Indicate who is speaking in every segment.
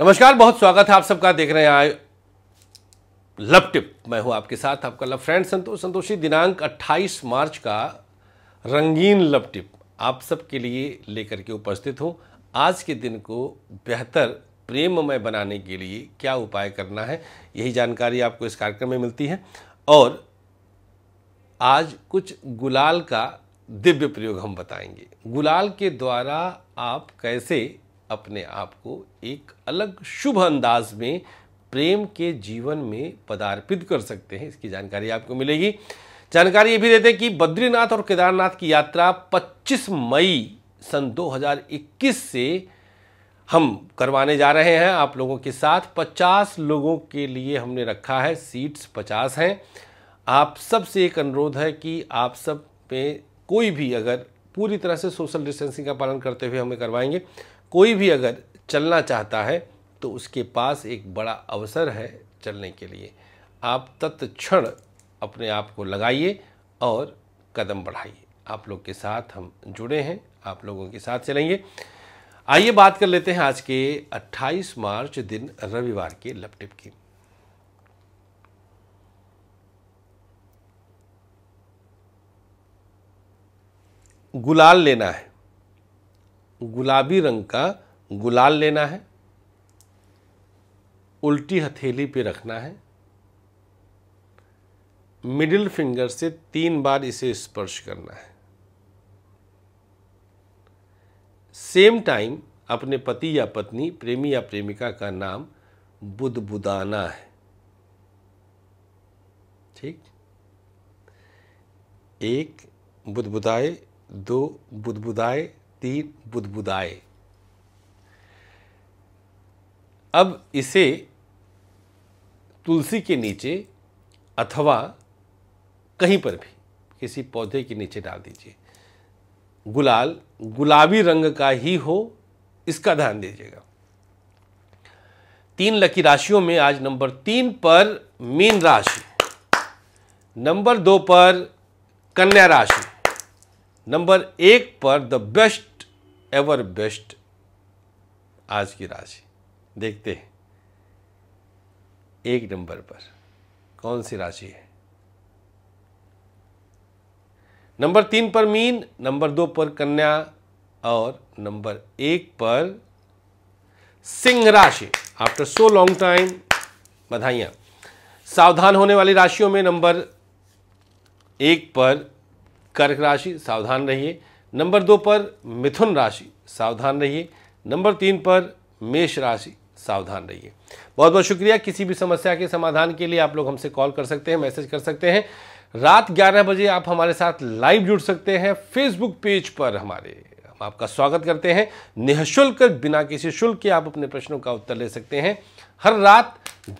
Speaker 1: नमस्कार बहुत स्वागत है आप सबका देख रहे हैं लव टिप मैं हूं आपके साथ आपका लव फ्रेंड संतोष संतोषी दिनांक 28 मार्च का रंगीन लव टिप आप सबके लिए लेकर के उपस्थित हूं आज के दिन को बेहतर प्रेममय बनाने के लिए क्या उपाय करना है यही जानकारी आपको इस कार्यक्रम में मिलती है और आज कुछ गुलाल का दिव्य प्रयोग हम बताएंगे गुलाल के द्वारा आप कैसे अपने आप को एक अलग शुभ अंदाज में प्रेम के जीवन में पदार्पित कर सकते हैं इसकी जानकारी आपको मिलेगी जानकारी ये भी देते हैं कि बद्रीनाथ और केदारनाथ की यात्रा 25 मई सन 2021 से हम करवाने जा रहे हैं आप लोगों के साथ 50 लोगों के लिए हमने रखा है सीट्स 50 हैं आप सब से एक अनुरोध है कि आप सब पे कोई भी अगर पूरी तरह से सोशल डिस्टेंसिंग का पालन करते हुए हमें करवाएंगे कोई भी अगर चलना चाहता है तो उसके पास एक बड़ा अवसर है चलने के लिए आप तत्क्षण अपने आप को लगाइए और कदम बढ़ाइए आप लोग के साथ हम जुड़े हैं आप लोगों के साथ चलेंगे आइए बात कर लेते हैं आज के 28 मार्च दिन रविवार के लपटिप की गुलाल लेना है गुलाबी रंग का गुलाल लेना है उल्टी हथेली पे रखना है मिडिल फिंगर से तीन बार इसे स्पर्श करना है सेम टाइम अपने पति या पत्नी प्रेमी या प्रेमिका का नाम बुदबुदाना है ठीक एक बुदबुदाए दो बुदबुदाए तीन बुदबुदाए अब इसे तुलसी के नीचे अथवा कहीं पर भी किसी पौधे के नीचे डाल दीजिए गुलाल गुलाबी रंग का ही हो इसका ध्यान दीजिएगा तीन लकी राशियों में आज नंबर तीन पर मीन राशि नंबर दो पर कन्या राशि नंबर एक पर द बेस्ट एवर बेस्ट आज की राशि देखते हैं एक नंबर पर कौन सी राशि है नंबर तीन पर मीन नंबर दो पर कन्या और नंबर एक पर सिंह राशि आफ्टर सो लॉन्ग टाइम बधाइया सावधान होने वाली राशियों में नंबर एक पर कर्क राशि सावधान रहिए नंबर दो पर मिथुन राशि सावधान रहिए नंबर तीन पर मेष राशि सावधान रहिए बहुत बहुत शुक्रिया किसी भी समस्या के समाधान के लिए आप लोग हमसे कॉल कर सकते हैं मैसेज कर सकते हैं रात 11 बजे आप हमारे साथ लाइव जुड़ सकते हैं फेसबुक पेज पर हमारे हम आपका स्वागत करते हैं निःशुल्क बिना किसी शुल्क के आप अपने प्रश्नों का उत्तर ले सकते हैं हर रात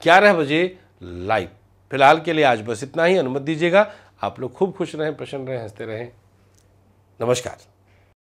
Speaker 1: 11 बजे लाइव फिलहाल के लिए आज बस इतना ही अनुमति दीजिएगा आप लोग खूब खुश रहें प्रसन्न रहें हंसते रहें Namaskar.